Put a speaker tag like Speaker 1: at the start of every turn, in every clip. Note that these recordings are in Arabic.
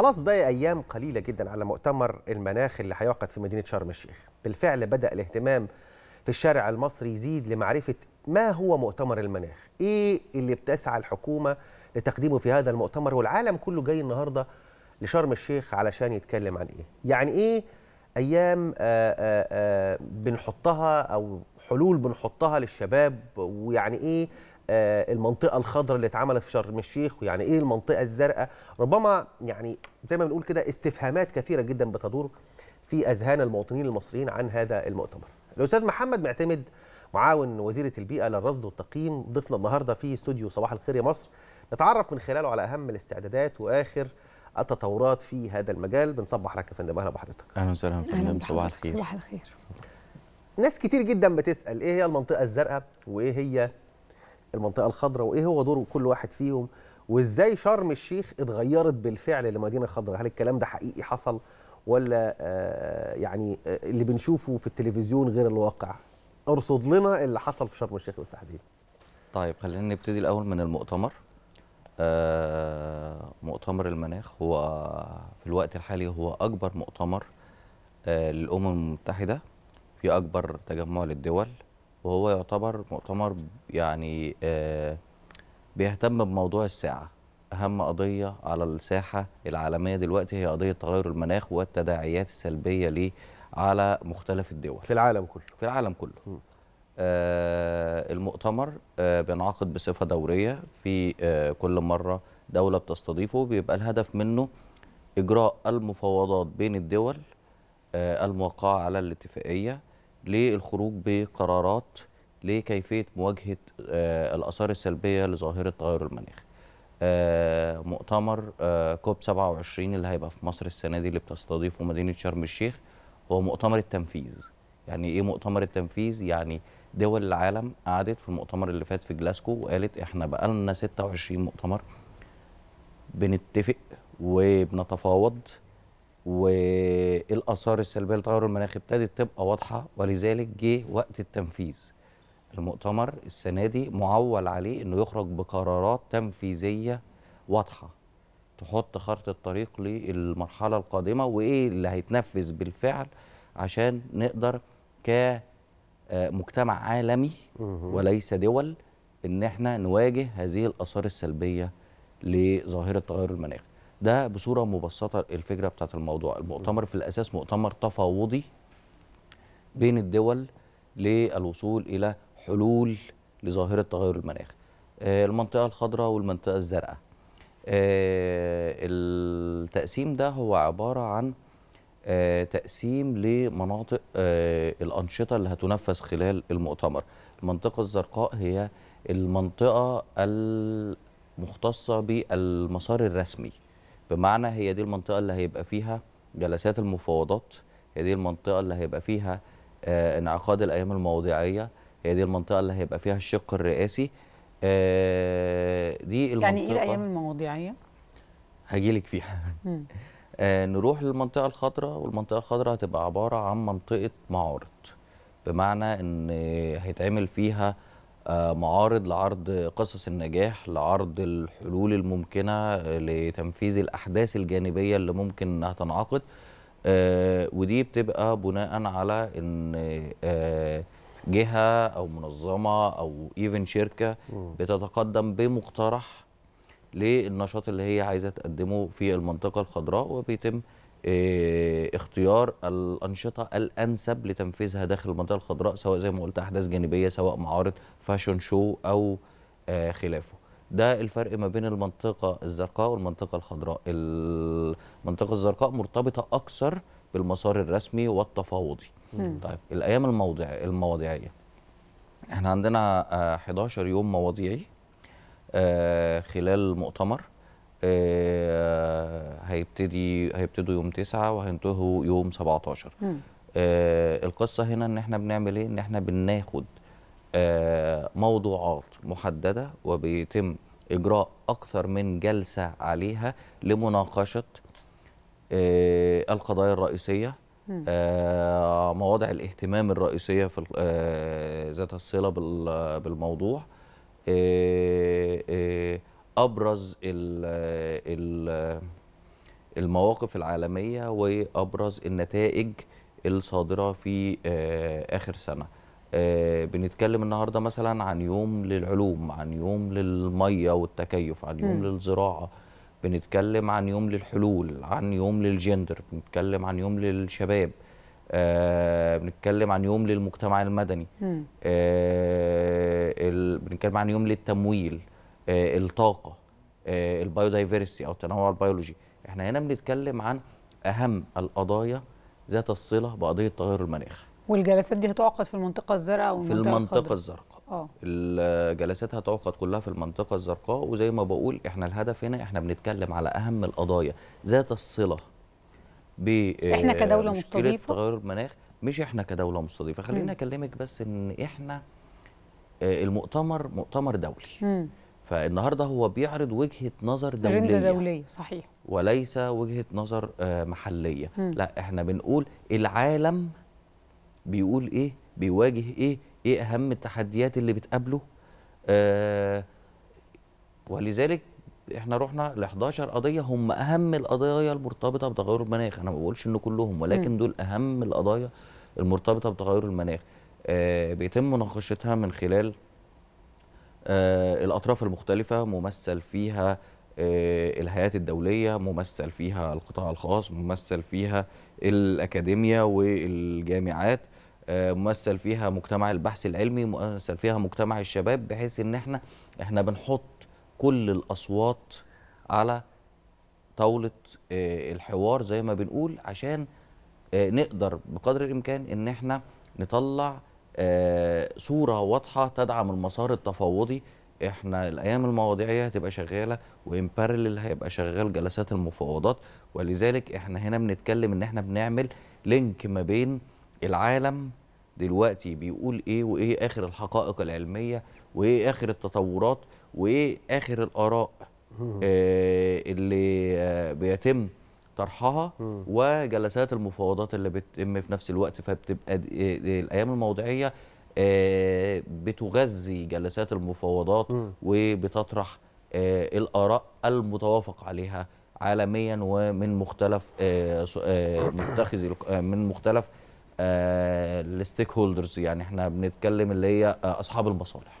Speaker 1: خلاص بقى أيام قليلة جدا على مؤتمر المناخ اللي هيعقد في مدينة شرم الشيخ بالفعل بدأ الاهتمام في الشارع المصري يزيد لمعرفة ما هو مؤتمر المناخ إيه اللي بتسعى الحكومة لتقديمه في هذا المؤتمر والعالم كله جاي النهاردة لشرم الشيخ علشان يتكلم عن إيه يعني إيه أيام آآ آه، آآ آه، آه، بنحطها أو حلول بنحطها للشباب ويعني إيه آه، المنطقه الخضراء اللي اتعملت في شرم الشيخ ويعني ايه المنطقه الزرقاء ربما يعني زي ما بنقول كده استفهامات كثيره جدا بتدور في اذهان المواطنين المصريين عن هذا المؤتمر الاستاذ محمد معتمد معاون وزيره البيئه للرصد والتقييم ضيفنا النهارده في استوديو صباح الخير يا مصر نتعرف من خلاله على اهم الاستعدادات واخر التطورات في هذا المجال بنصبح لك يا فندم اهلا بحضرتك
Speaker 2: اهلا وسهلا يا فندم صباح الخير صباح
Speaker 1: الخير ناس كتير جدا بتسال ايه هي المنطقه الزرقاء وايه هي المنطقه الخضراء وايه هو دور كل واحد فيهم وازاي شرم الشيخ اتغيرت بالفعل لمدينه خضراء هل الكلام ده حقيقي حصل ولا آه، يعني آه، اللي بنشوفه في التلفزيون غير الواقع ارصد لنا اللي حصل في شرم الشيخ بالتحديد طيب
Speaker 2: خلينا نبتدي الاول من المؤتمر آه، مؤتمر المناخ هو في الوقت الحالي هو اكبر مؤتمر للامم المتحده في اكبر تجمع للدول وهو يعتبر مؤتمر يعني آه، بيهتم بموضوع الساعة أهم قضية على الساحة العالمية دلوقتي هي قضية تغير المناخ والتداعيات السلبية ليه على مختلف الدول في العالم كله في العالم كله آه المؤتمر آه بينعقد بصفة دورية في آه كل مرة دولة بتستضيفه بيبقى الهدف منه إجراء المفاوضات بين الدول آه الموقعة على الاتفاقية للخروج بقرارات لكيفيه مواجهه آه، الاثار السلبيه لظاهره تغير المناخ. آه، مؤتمر آه، كوب 27 اللي هيبقى في مصر السنه دي اللي بتستضيفه مدينه شرم الشيخ هو مؤتمر التنفيذ. يعني ايه مؤتمر التنفيذ؟ يعني دول العالم قعدت في المؤتمر اللي فات في جلاسكو وقالت احنا بقى لنا 26 مؤتمر بنتفق وبنتفاوض والاثار السلبيه لتغير المناخ ابتدت تبقى واضحه ولذلك جه وقت التنفيذ المؤتمر السنه دي معول عليه انه يخرج بقرارات تنفيذيه واضحه تحط خارطه الطريق للمرحله القادمه وايه اللي هيتنفذ بالفعل عشان نقدر كمجتمع عالمي وليس دول ان احنا نواجه هذه الاثار السلبيه لظاهره تغير المناخ ده بصوره مبسطه الفكره بتاعت الموضوع المؤتمر في الاساس مؤتمر تفاوضي بين الدول للوصول الى حلول لظاهره تغير المناخ آه، المنطقه الخضراء والمنطقه الزرقاء آه، التقسيم ده هو عباره عن آه، تقسيم لمناطق الانشطه اللي هتنفذ خلال المؤتمر المنطقه الزرقاء هي المنطقه المختصه بالمسار الرسمي بمعنى هي دي المنطقه اللي هيبقى فيها جلسات المفاوضات هي دي المنطقه اللي هيبقى فيها آه انعقاد الايام الموضعيه هي دي المنطقه اللي هيبقى فيها الشق الرئاسي آه دي المنطقه يعني ايه الايام
Speaker 3: المواضيعيه
Speaker 2: هجيلك فيها آه نروح للمنطقه الخضراء والمنطقه الخضراء هتبقى عباره عن منطقه معارض بمعنى ان هيتعمل فيها معارض لعرض قصص النجاح لعرض الحلول الممكنة لتنفيذ الأحداث الجانبية اللي ممكن أنها تنعقد آه، ودي بتبقى بناء على أن آه، جهة أو منظمة أو إيفن شركة بتتقدم بمقترح للنشاط اللي هي عايزة تقدمه في المنطقة الخضراء وبيتم آه، اختيار الانشطه الانسب لتنفيذها داخل المنطقه الخضراء سواء زي ما قلت احداث جانبيه سواء معارض فاشون شو او آه، خلافه ده الفرق ما بين المنطقه الزرقاء والمنطقه الخضراء المنطقه الزرقاء مرتبطه اكثر بالمسار الرسمي والتفاوضي طيب الايام الموضع المواضيعيه احنا عندنا 11 آه، يوم مواضيعي خلال المؤتمر آه، هيبتدي هيبتدوا يوم 9 وهينتهوا يوم 17 آه، القصه هنا ان احنا بنعمل ايه ان احنا بناخد آه، موضوعات محدده وبيتم اجراء اكثر من جلسه عليها لمناقشه القضايا الرئيسيه مواضع الاهتمام الرئيسيه في ذات الصله بالموضوع ابرز ال ال المواقف العالميه وابرز النتائج الصادره في آه، اخر سنه آه، بنتكلم النهارده مثلا عن يوم للعلوم عن يوم للميه والتكيف عن يوم م. للزراعه بنتكلم عن يوم للحلول عن يوم للجندر بنتكلم عن يوم للشباب آه بنتكلم عن يوم للمجتمع المدني آه بنتكلم عن يوم للتمويل آه، الطاقه آه، البايودايفرستي او التنوع البيولوجي احنا هنا بنتكلم عن اهم القضايا ذات الصله بقضيه تغير المناخ
Speaker 3: والجلسات دي هتعقد في المنطقه الزرقاء او في المنطقه الزرقاء اه
Speaker 2: الجلسات هتعقد كلها في المنطقه الزرقاء وزي ما بقول احنا الهدف هنا احنا بنتكلم على اهم القضايا ذات الصله ب آه، احنا كدوله مستضيفه تغير المناخ مش احنا كدوله مستضيفه خليني اكلمك بس ان احنا المؤتمر مؤتمر دولي م. فالنهارده هو بيعرض وجهه نظر دوليه
Speaker 3: دوليه صحيح
Speaker 2: وليس وجهه نظر آه، محليه م. لا احنا بنقول العالم بيقول ايه بيواجه ايه ايه اهم التحديات اللي بتقابله آه ولذلك احنا رحنا ل 11 قضيه هم اهم القضايا المرتبطه بتغير المناخ انا ما بقولش ان كلهم ولكن م. دول اهم القضايا المرتبطه بتغير المناخ آه بيتم مناقشتها من خلال آه، الأطراف المختلفة ممثل فيها آه، الهيئات الدولية ممثل فيها القطاع الخاص ممثل فيها الأكاديمية والجامعات آه، ممثل فيها مجتمع البحث العلمي ممثل فيها مجتمع الشباب بحيث ان احنا احنا بنحط كل الاصوات على طاوله الحوار زي ما بنقول عشان نقدر بقدر الامكان ان احنا نطلع آه، صوره واضحه تدعم المسار التفاوضي احنا الايام المواضيعيه هتبقى شغاله وان بارلل هيبقى شغال جلسات المفاوضات ولذلك احنا هنا بنتكلم ان احنا بنعمل لينك ما بين العالم دلوقتي بيقول ايه وايه اخر الحقائق العلميه وايه اخر التطورات وايه اخر الاراء آه، اللي آه، بيتم طرحها وجلسات المفاوضات اللي بتتم في نفس الوقت فبتبقى الايام الموضعيه آه، بتغذي جلسات المفاوضات وبتطرح آه، الاراء المتوافق عليها عالميا ومن مختلف آه، متخذي من مختلف الستيك
Speaker 1: هولدرز يعني احنا بنتكلم اللي هي اصحاب المصالح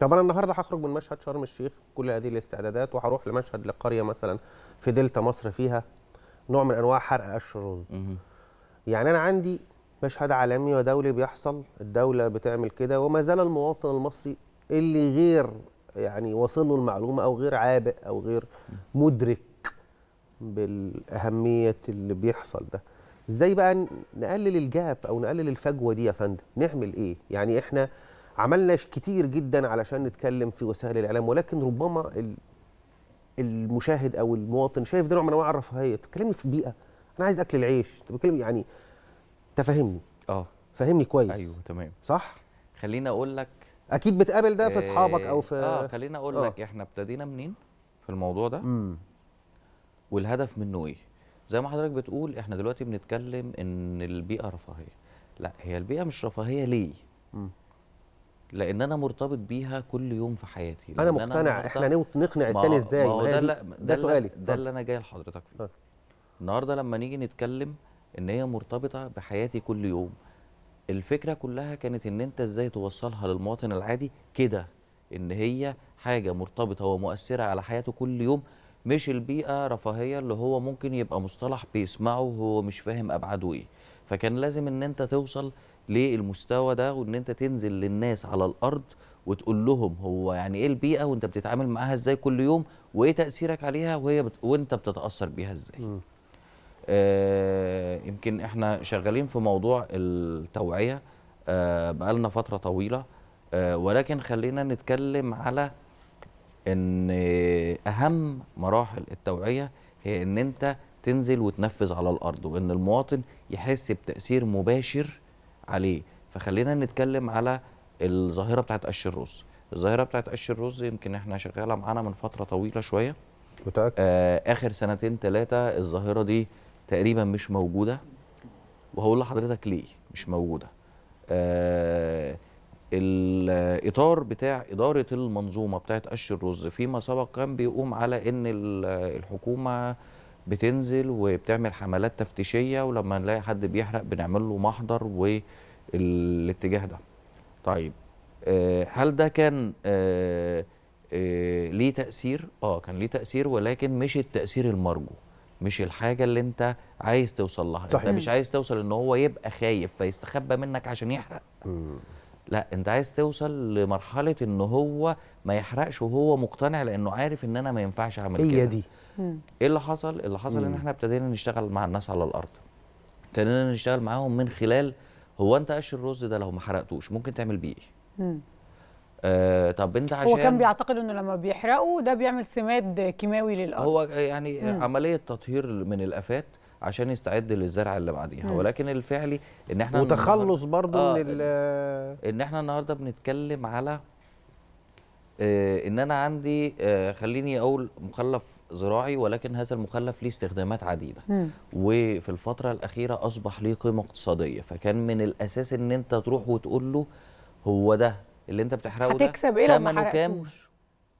Speaker 1: طب انا النهارده هخرج من مشهد شرم الشيخ كل هذه الاستعدادات وهروح لمشهد لقريه مثلا في دلتا مصر فيها نوع من انواع حرق قش الرز يعني انا عندي مشهد عالمي ودولي بيحصل الدوله بتعمل كده وما زال المواطن المصري اللي غير يعني واصل له المعلومه او غير عابق او غير مدرك بالاهميه اللي بيحصل ده ازاي بقى نقلل الجاب او نقلل الفجوه دي يا فندم نعمل ايه يعني احنا عملنا كتير جدا علشان نتكلم في وسائل الاعلام ولكن ربما المشاهد او المواطن شايف ده نوع من انواع الرفاهيه بتتكلمني في بيئه انا عايز اكل العيش انت بتكلم يعني تفهمني اه فهمني كويس ايوه تمام صح خليني اقول لك اكيد بتقابل ده في اصحابك او آه، في اه
Speaker 2: خليني اقول آه. لك احنا ابتدينا منين في الموضوع ده امم والهدف منه ايه زي ما حضرتك بتقول احنا دلوقتي بنتكلم ان البيئه رفاهيه لا هي البيئه مش رفاهيه ليه مم. لان انا مرتبط بيها كل يوم في حياتي انا مقتنع أنا احنا نقنع التاني ازاي ما ده, ده, ده سؤالي ده اللي انا جاي لحضرتك فيه النهارده لما نيجي نتكلم ان هي مرتبطه بحياتي كل يوم الفكره كلها كانت ان انت ازاي توصلها للمواطن العادي كده ان هي حاجه مرتبطه ومؤثره على حياته كل يوم مش البيئه رفاهيه اللي هو ممكن يبقى مصطلح بيسمعه وهو مش فاهم ابعاده ايه فكان لازم ان انت توصل للمستوى ده وان انت تنزل للناس على الارض وتقول لهم هو يعني ايه البيئه وانت بتتعامل معاها ازاي كل يوم وايه تاثيرك عليها وهي بت... وانت بتتاثر بيها ازاي آه يمكن احنا شغالين في موضوع التوعيه آه بقالنا فتره طويله آه ولكن خلينا نتكلم على ان اهم مراحل التوعيه هي ان انت تنزل وتنفذ على الارض وان المواطن يحس بتاثير مباشر عليه فخلينا نتكلم على الظاهره بتاعت قش الرز الظاهره بتاعت قش الرز يمكن احنا شغاله معانا من فتره طويله شويه متاكد آه اخر سنتين ثلاثه الظاهره دي تقريبا مش موجوده وهقول لحضرتك ليه مش موجوده آه الاطار بتاع اداره المنظومه بتاعت قش الرز فيما سبق كان بيقوم على ان الحكومه بتنزل وبتعمل حملات تفتيشيه ولما نلاقي حد بيحرق بنعمل له محضر والاتجاه ده. طيب آه، هل ده كان آه، آه، ليه تاثير؟ اه كان ليه تاثير ولكن مش التاثير المرجو. مش الحاجه اللي انت عايز توصل لها صحيح. انت مش عايز توصل ان هو يبقى خايف فيستخبى منك عشان يحرق لا انت عايز توصل لمرحله ان هو ما يحرقش وهو مقتنع لانه عارف ان انا ما ينفعش اعمل كده هي دي ايه اللي حصل اللي حصل ان احنا ابتدينا نشتغل مع الناس على الارض ابتدينا نشتغل معاهم من خلال هو انت قش الرز ده لو ما حرقتوش ممكن تعمل بيه ايه آه طب انت عشان هو كان
Speaker 3: بيعتقد انه لما بيحرقه ده بيعمل سماد كيماوي للارض هو
Speaker 2: يعني مم. عمليه تطهير من الافات عشان يستعد للزرع اللي بعديها ولكن الفعلي ان احنا وتخلص
Speaker 1: برضه آه من
Speaker 2: ان احنا النهارده بنتكلم على آه ان انا عندي آه خليني اقول مخلف زراعي ولكن هذا المخلف ليه استخدامات عديده وفي الفتره الاخيره اصبح ليه قيمه اقتصاديه فكان من الاساس ان انت تروح وتقول له هو ده اللي انت بتحرقه هتكسب ده هتكسب ايه لو حرقتوش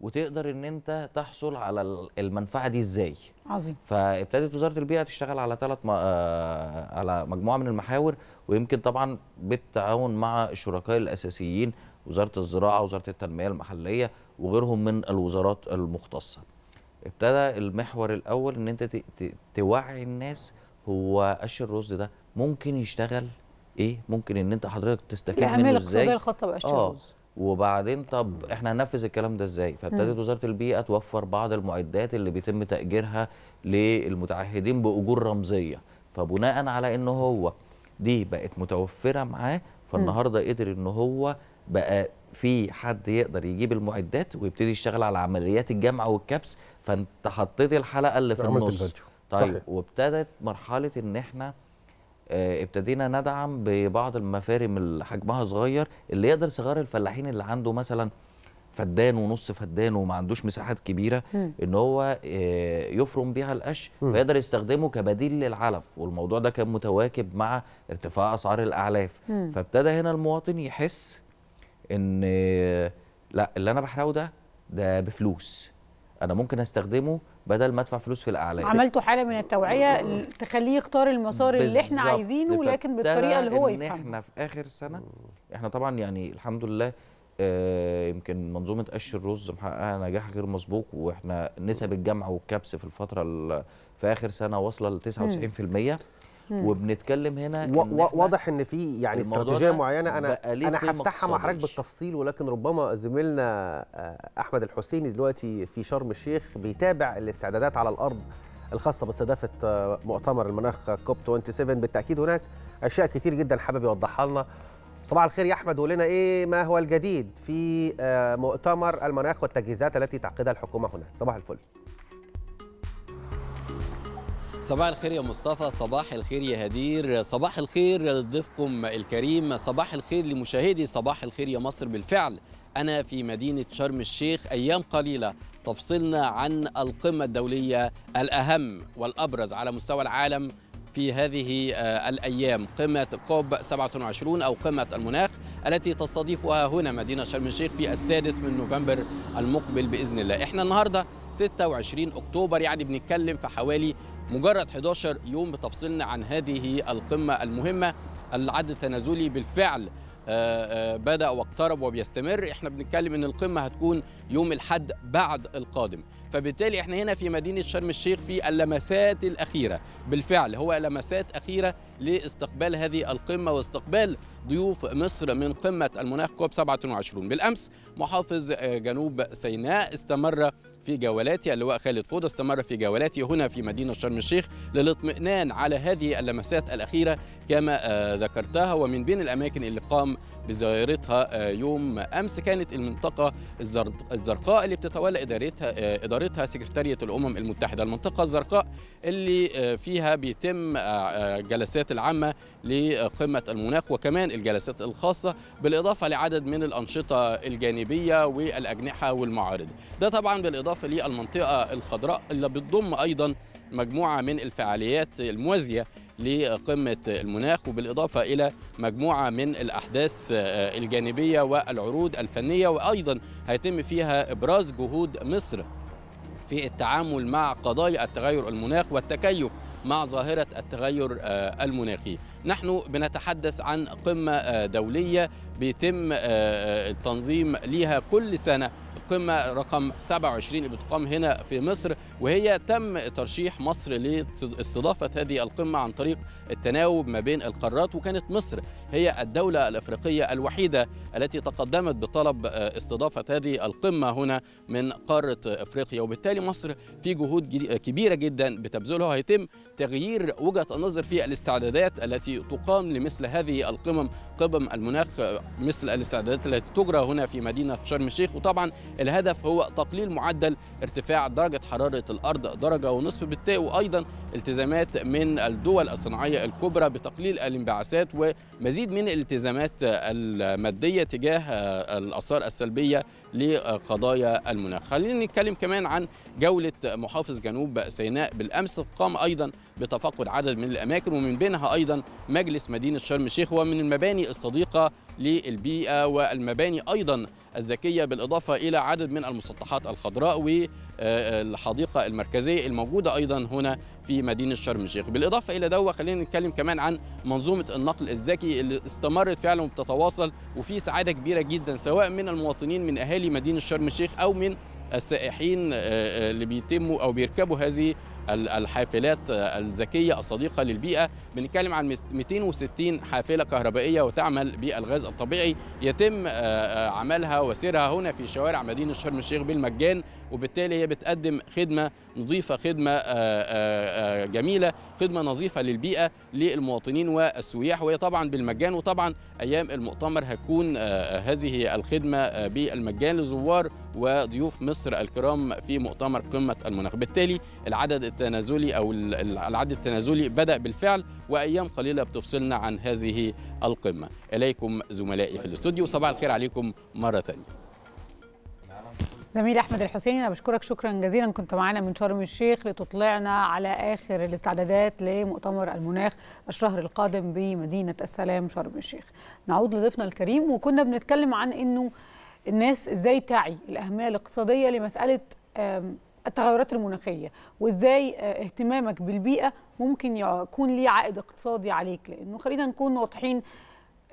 Speaker 2: وتقدر ان انت تحصل على المنفعه دي ازاي عظيم فابتدت وزاره البيئه تشتغل على ثلاث م... آه... على مجموعه من المحاور ويمكن طبعا بالتعاون مع الشركاء الاساسيين وزاره الزراعه وزاره التنميه المحليه وغيرهم من الوزارات المختصه ابتدى المحور الاول ان انت توعي الناس هو قش الرز ده ممكن يشتغل ايه ممكن ان انت حضرتك تستفيد منه ازاي الاعمال الخاصه بقش آه. الرز وبعدين طب احنا هننفذ الكلام ده ازاي فابتدت وزاره البيئه توفر بعض المعدات اللي بيتم تاجيرها للمتعهدين باجور رمزيه فبناء على ان هو دي بقت متوفره معاه فالنهارده قدر ان هو بقى في حد يقدر يجيب المعدات ويبتدي يشتغل على عمليات الجمع والكبس فانت حطيت الحلقه اللي في النص طيب صحيح. وابتدت مرحله ان احنا آه، ابتدينا ندعم ببعض المفارم اللي حجمها صغير اللي يقدر صغار الفلاحين اللي عنده مثلا فدان ونص فدان وما عندوش مساحات كبيره م. ان هو آه، يفرم بيها القش فيقدر يستخدمه كبديل للعلف والموضوع ده كان متواكب مع ارتفاع اسعار الاعلاف فابتدى هنا المواطن يحس ان لا اللي انا بحرقه ده ده بفلوس انا ممكن استخدمه بدل ما ادفع فلوس في الاعلام عملتوا
Speaker 3: حاله من التوعيه تخليه يختار المسار اللي احنا عايزينه لكن بالطريقه اللي هو يفهمها احنا
Speaker 2: في اخر سنه احنا طبعا يعني الحمد لله آه، يمكن منظومه قش الرز محققه نجاح غير مسبوق واحنا نسب الجمع والكبس في الفتره في اخر سنه واصله ل 99% وبنتكلم هنا و إن واضح
Speaker 1: ان في يعني استراتيجيه معينه انا انا هفتحها مع حضرتك بالتفصيل ولكن ربما زميلنا آه، احمد الحسيني دلوقتي في شرم الشيخ بيتابع الاستعدادات على الارض الخاصه باستضافه آه، مؤتمر المناخ كوب 27 بالتاكيد هناك اشياء كتير جدا حابب يوضحها لنا صباح الخير يا احمد ولنا ايه ما هو الجديد في آه، مؤتمر المناخ والتجهيزات التي تعقدها الحكومه هناك صباح الفل
Speaker 4: صباح الخير يا مصطفى صباح الخير يا هدير صباح الخير لضيفكم الكريم صباح الخير لمشاهدي صباح الخير يا مصر بالفعل أنا في مدينة شرم الشيخ أيام قليلة تفصلنا عن القمة الدولية الأهم والأبرز على مستوى العالم في هذه آه، الأيام قمة كوب 27 أو قمة المناخ التي تستضيفها هنا مدينة شرم الشيخ في السادس من نوفمبر المقبل بإذن الله إحنا النهاردة 26 أكتوبر يعني بنتكلم في حوالي مجرد 11 يوم بتفصيلنا عن هذه القمة المهمة العد التنازلي بالفعل آه، آه، بدأ واقترب وبيستمر احنا بنتكلم ان القمة هتكون يوم الحد بعد القادم فبالتالي احنا هنا في مدينه شرم الشيخ في اللمسات الاخيره بالفعل هو لمسات اخيره لاستقبال هذه القمه واستقبال ضيوف مصر من قمه المناخ كوب 27 بالامس محافظ آه، جنوب سيناء استمر في جولاته اللواء خالد فوضى استمر في جولاته هنا في مدينه شرم الشيخ للاطمئنان على هذه اللمسات الاخيره كما آه، ذكرتها ومن بين الاماكن اللي قام بزيارتها آه، يوم امس كانت المنطقه الزرقاء اللي بتتولى ادارتها آه، ادارتها سكرتاريه الامم المتحده المنطقه الزرقاء اللي آه، فيها بيتم جلسات العامه لقمه المناخ وكمان الجلسات الخاصه بالاضافه لعدد من الانشطه الجانبيه والاجنحه والمعارض ده طبعا بالاضافه للمنطقه الخضراء اللي بتضم ايضا مجموعه من الفعاليات الموازيه لقمة المناخ وبالإضافة إلى مجموعة من الأحداث آه، الجانبية والعروض الفنية وأيضا هيتم فيها إبراز جهود مصر في التعامل مع قضايا التغير المناخ والتكيف مع ظاهرة التغير آه، المناخي نحن بنتحدث عن قمة آه، دولية بيتم آه، آه، التنظيم ليها كل سنة القمة رقم 27 اللي بتقام هنا في مصر وهي تم ترشيح مصر لاستضافة هذه القمة عن طريق التناوب ما بين القارات وكانت مصر هي الدولة الأفريقية الوحيدة التي تقدمت بطلب استضافة هذه القمة هنا من قارة أفريقيا وبالتالي مصر في جهود كبيرة جدا بتبذلها هيتم تغيير وجهة النظر في الاستعدادات التي التي تقام لمثل هذه القمم قمم المناخ مثل الاستعدادات التي تجرى هنا في مدينة شرم الشيخ وطبعا الهدف هو تقليل معدل ارتفاع درجة حرارة الأرض درجة ونصف بالتالي وأيضا التزامات من الدول الصناعية الكبرى بتقليل الانبعاثات ومزيد من الالتزامات المادية تجاه الآثار السلبية لقضايا المناخ خلينا نتكلم كمان عن جولة محافظ جنوب سيناء بالأمس قام أيضا بتفقد عدد من الأماكن ومن بينها أيضا مجلس مدينة شرم الشيخ ومن المباني الصديقة للبيئة والمباني أيضا الذكية بالإضافة إلى عدد من المسطحات الخضراء والحديقة المركزية الموجودة أيضا هنا في مدينة شرم الشيخ بالإضافة إلى ده خلينا نتكلم كمان عن منظومة النقل الذكي اللي استمرت فعلا وبتتواصل وفي سعادة كبيرة جدا سواء من المواطنين من أهالي مدينة شرم الشيخ أو من السائحين اللي بيتموا أو بيركبوا هذه الحافلات آه، الذكية الصديقة للبيئة بنتكلم عن 260 حافلة كهربائية وتعمل بالغاز الطبيعي يتم آه، آه، عملها وسيرها هنا في شوارع مدينة شرم الشيخ بالمجان وبالتالي هي بتقدم خدمة نظيفة خدمة جميلة خدمة نظيفة للبيئة للمواطنين والسياح وهي طبعا بالمجان وطبعا أيام المؤتمر هتكون هذه الخدمة بالمجان لزوار وضيوف مصر الكرام في مؤتمر قمة المناخ بالتالي العدد التنازلي أو العدد التنازلي بدأ بالفعل وأيام قليلة بتفصلنا عن هذه القمة إليكم زملائي في الاستوديو صباح الخير عليكم مرة ثانية
Speaker 3: زميلي احمد الحسيني انا بشكرك شكرا جزيلا كنت معانا من شرم الشيخ لتطلعنا على اخر الاستعدادات لمؤتمر المناخ الشهر القادم بمدينه السلام شرم الشيخ نعود لضيفنا الكريم وكنا بنتكلم عن انه الناس ازاي تعي الاهميه الاقتصاديه لمساله التغيرات المناخيه وازاي آه، اهتمامك بالبيئه ممكن يكون ليه عائد اقتصادي عليك لانه خلينا نكون واضحين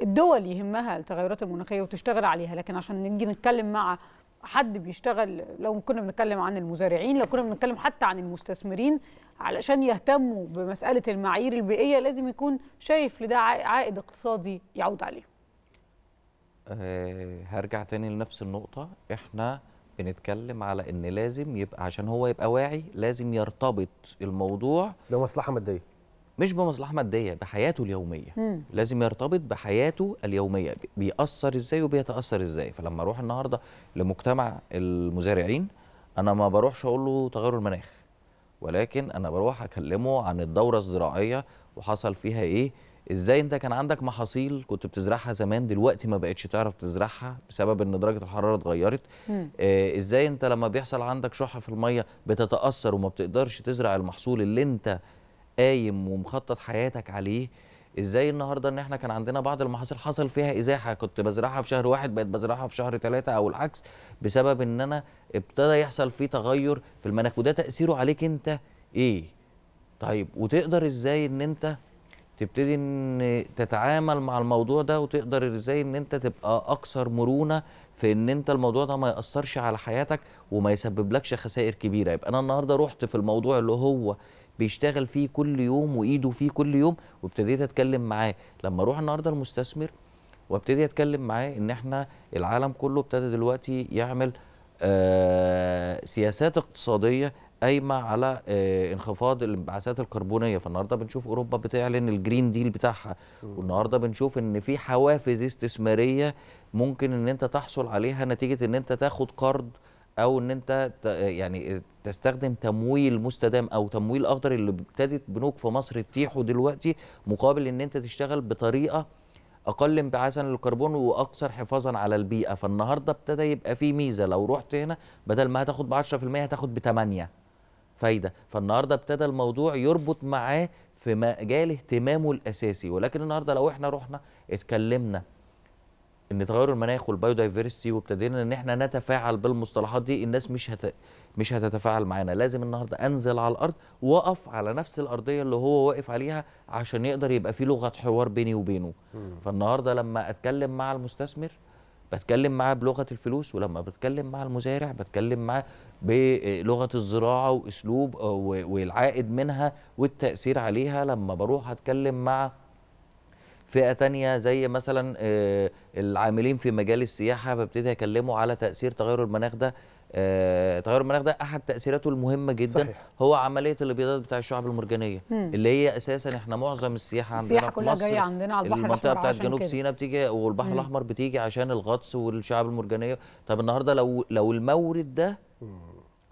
Speaker 3: الدول يهمها التغيرات المناخيه وتشتغل عليها لكن عشان نيجي نتكلم مع حد بيشتغل لو كنا بنتكلم عن المزارعين لو كنا بنتكلم حتى عن المستثمرين علشان يهتموا بمساله المعايير البيئيه لازم يكون شايف لده عائد اقتصادي يعود عليه
Speaker 2: آه، هرجع تاني لنفس النقطة احنا بنتكلم على ان لازم يبقى عشان هو يبقى واعي لازم يرتبط الموضوع بمصلحة مادية مش بمصلحة مادية بحياته اليومية مم. لازم يرتبط بحياته اليومية بيأثر ازاي وبيتأثر ازاي فلما اروح النهاردة لمجتمع المزارعين انا ما بروحش اقول له تغير المناخ ولكن انا بروح اكلمه عن الدورة الزراعية وحصل فيها ايه ازاي انت كان عندك محاصيل كنت بتزرعها زمان دلوقتي ما بقتش تعرف تزرعها بسبب ان درجه الحراره اتغيرت آه ازاي انت لما بيحصل عندك شح في الميه بتتاثر وما بتقدرش تزرع المحصول اللي انت قايم ومخطط حياتك عليه ازاي النهارده ان احنا كان عندنا بعض المحاصيل حصل فيها ازاحه كنت بزرعها في شهر واحد بقت بزرعها في شهر ثلاثه او العكس بسبب ان انا ابتدى يحصل فيه تغير في المناخ وده تاثيره عليك انت ايه طيب وتقدر ازاي ان انت تبتدي ان تتعامل مع الموضوع ده وتقدر ازاي ان انت تبقى اكثر مرونه في ان انت الموضوع ده ما ياثرش على حياتك وما يسببلكش خسائر كبيره يبقى انا النهارده رحت في الموضوع اللي هو بيشتغل فيه كل يوم وايده فيه كل يوم وابتديت اتكلم معاه لما اروح النهارده المستثمر وابتدي اتكلم معاه ان احنا العالم كله ابتدى دلوقتي يعمل آه سياسات اقتصاديه قايمه على آه، انخفاض الانبعاثات الكربونيه فالنهارده بنشوف اوروبا بتعلن الجرين ديل بتاعها والنهارده بنشوف ان في حوافز استثماريه ممكن ان انت تحصل عليها نتيجه ان انت تاخد قرض او ان انت يعني تستخدم تمويل مستدام او تمويل اخضر اللي ابتدت بنوك في مصر تتيحه دلوقتي مقابل ان انت تشتغل بطريقه اقل انبعاثا للكربون واكثر حفاظا على البيئه فالنهارده ابتدى يبقى في ميزه لو رحت هنا بدل ما هتاخد ب 10% هتاخد ب 8 فايده فالنهارده ابتدى الموضوع يربط معاه في مجال اهتمامه الاساسي ولكن النهارده لو احنا رحنا اتكلمنا ان تغير المناخ والبايودايفرستي وابتدينا ان احنا نتفاعل بالمصطلحات دي الناس مش هت... مش هتتفاعل معانا لازم النهارده انزل على الارض واقف على نفس الارضيه اللي هو واقف عليها عشان يقدر يبقى في لغه حوار بيني وبينه فالنهارده لما اتكلم مع المستثمر بتكلم معاه بلغه الفلوس ولما بتكلم مع المزارع بتكلم معاه بلغه الزراعه واسلوب آه، والعائد منها والتاثير عليها لما بروح اتكلم مع فئه تانية زي مثلا آه، العاملين في مجال السياحه ببتدي اكلمه على تاثير تغير المناخ ده آه، تغير المناخ ده احد تاثيراته المهمه جدا صحيح. هو عمليه الابيضات بتاع الشعب المرجانيه مم. اللي هي اساسا احنا معظم السياحه عندنا السياحه كلها جايه عندنا على البحر الاحمر بتاعت جنوب سيناء بتيجي والبحر الاحمر بتيجي عشان الغطس والشعب المرجانيه طب النهارده لو لو المورد ده مم.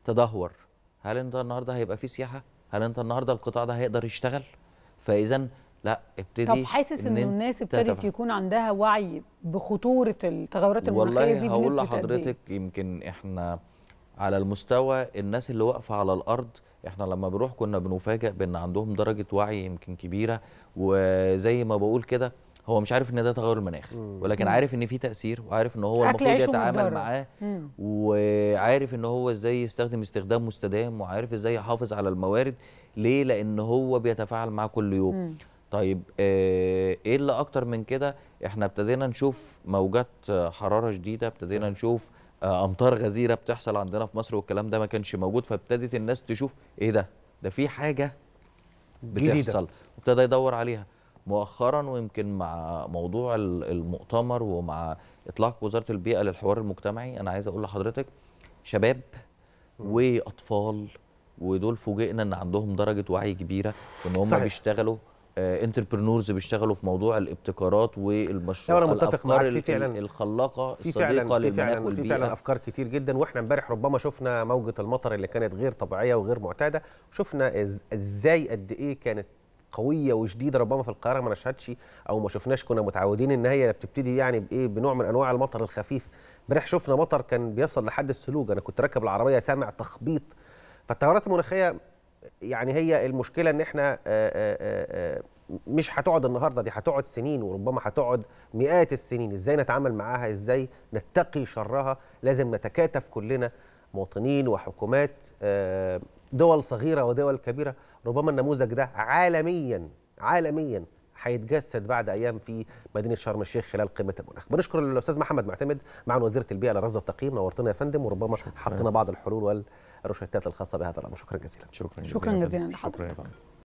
Speaker 2: تدهور هل انت النهارده هيبقى في سياحه هل انت النهارده القطاع ده هيقدر يشتغل فاذا لا ابتدي طب حاسس ان, إن الناس ابتدت
Speaker 3: يكون عندها وعي بخطوره التغيرات المناخيه دي والله هقول إيه؟ لحضرتك
Speaker 2: يمكن احنا على المستوى الناس اللي واقفه على الارض احنا لما بنروح كنا بنفاجئ بان عندهم درجه وعي يمكن كبيره وزي ما بقول كده هو مش عارف ان ده تغير المناخ ولكن عارف ان في تاثير وعارف ان هو المفروض يتعامل معاه وعارف ان هو ازاي يستخدم استخدام مستدام وعارف ازاي يحافظ على الموارد ليه لان هو بيتفاعل معاه كل يوم طيب آه، ايه اللي اكتر من كده احنا ابتدينا نشوف موجات حراره شديده ابتدينا نشوف آه، امطار غزيره بتحصل عندنا في مصر والكلام ده ما كانش موجود فابتدت الناس تشوف ايه ده ده في حاجه
Speaker 1: بتحصل
Speaker 2: وابتدى يدور عليها مؤخرا ويمكن مع موضوع المؤتمر ومع اطلاق وزاره البيئه للحوار المجتمعي انا عايز اقول لحضرتك شباب واطفال ودول فوجئنا ان عندهم درجه وعي كبيره وان هم صحيح. بيشتغلوا انتربرنورز آه، بيشتغلوا في موضوع الابتكارات والمشروع انا متفق معاك في فعلا الخلاقه في الصديقه في فعلا في فعلا
Speaker 1: افكار كتير جدا واحنا امبارح ربما شفنا موجه المطر اللي كانت غير طبيعيه وغير معتاده شفنا ازاي قد ايه كانت قويه وشديده ربما في القاهره ما نشهدش او ما شفناش كنا متعودين ان هي بتبتدي يعني بايه بنوع من انواع المطر الخفيف امبارح شفنا مطر كان بيصل لحد السلوج انا كنت راكب العربيه سامع تخبيط فالتغيرات المناخيه يعني هي المشكله ان احنا آه، آه، آه، مش هتقعد النهارده دي هتقعد سنين وربما هتقعد مئات السنين ازاي نتعامل معاها ازاي نتقي شرها لازم نتكاتف كلنا مواطنين وحكومات دول صغيره ودول كبيره ربما النموذج ده عالميا عالميا هيتجسد بعد ايام في مدينه شرم الشيخ خلال قمه المناخ. بنشكر الاستاذ محمد معتمد مع وزيره البيئه لرصد التقييم نورتنا يا فندم وربما حطينا بعض الحلول وال الروشتات الخاصه بهذا الامر شكرا جزيلا شكرا جزيلا شكرا جزيلا, جزيلا. شكرا